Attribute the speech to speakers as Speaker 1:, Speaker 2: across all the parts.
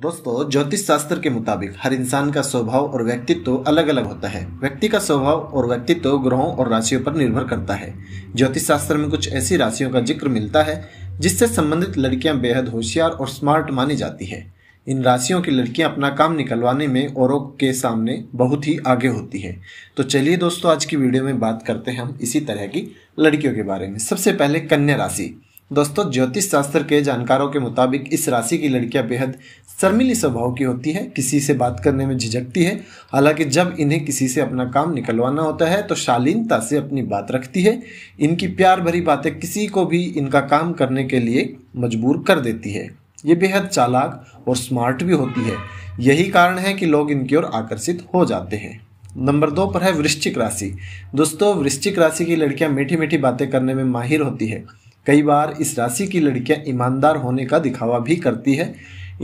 Speaker 1: दोस्तों ज्योतिष शास्त्र के मुताबिक हर इंसान का स्वभाव और व्यक्तित्व अलग अलग होता है व्यक्ति का स्वभाव और व्यक्तित्व ग्रहों और राशियों पर निर्भर करता है ज्योतिष शास्त्र में कुछ ऐसी राशियों का जिक्र मिलता है जिससे संबंधित लड़कियां बेहद होशियार और स्मार्ट मानी जाती है इन राशियों की लड़कियां अपना काम निकलवाने में औरों के सामने बहुत ही आगे होती है तो चलिए दोस्तों आज की वीडियो में बात करते हैं हम इसी तरह की लड़कियों के बारे में सबसे पहले कन्या राशि दोस्तों ज्योतिष शास्त्र के जानकारों के मुताबिक इस राशि की लड़कियां बेहद शर्मिली स्वभाव की होती है किसी से बात करने में झिझकती है हालांकि जब इन्हें किसी से अपना काम निकलवाना होता है तो शालीनता से अपनी बात रखती है इनकी प्यार भरी बातें किसी को भी इनका काम करने के लिए मजबूर कर देती है ये बेहद चालाक और स्मार्ट भी होती है यही कारण है कि लोग इनकी ओर आकर्षित हो जाते हैं नंबर दो पर है वृश्चिक राशि दोस्तों वृश्चिक राशि की लड़कियां मीठी मीठी बातें करने में माहिर होती है कई बार इस राशि की लड़कियां ईमानदार होने का दिखावा भी करती है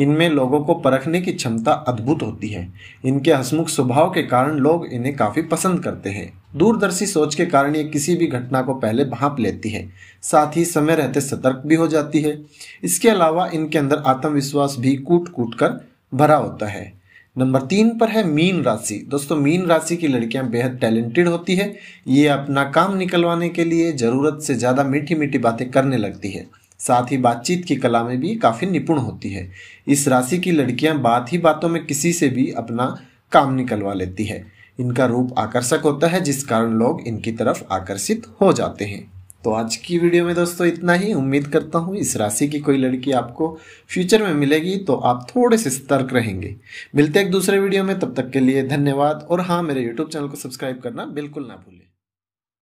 Speaker 1: इनमें लोगों को परखने की क्षमता अद्भुत होती है इनके हसमुख स्वभाव के कारण लोग इन्हें काफ़ी पसंद करते हैं दूरदर्शी सोच के कारण ये किसी भी घटना को पहले भाप लेती है साथ ही समय रहते सतर्क भी हो जाती है इसके अलावा इनके अंदर आत्मविश्वास भी कूट कूट कर भरा होता है नंबर तीन पर है मीन राशि दोस्तों मीन राशि की लड़कियां बेहद टैलेंटेड होती है ये अपना काम निकलवाने के लिए ज़रूरत से ज़्यादा मीठी मीठी बातें करने लगती है साथ ही बातचीत की कला में भी काफ़ी निपुण होती है इस राशि की लड़कियां बात ही बातों में किसी से भी अपना काम निकलवा लेती है इनका रूप आकर्षक होता है जिस कारण लोग इनकी तरफ आकर्षित हो जाते हैं तो आज की वीडियो में दोस्तों इतना ही उम्मीद करता हूँ इस राशि की कोई लड़की आपको फ्यूचर में मिलेगी तो आप थोड़े से सतर्क रहेंगे मिलते एक दूसरे वीडियो में तब तक के लिए धन्यवाद और हाँ मेरे यूट्यूब चैनल को सब्सक्राइब करना बिल्कुल ना भूलें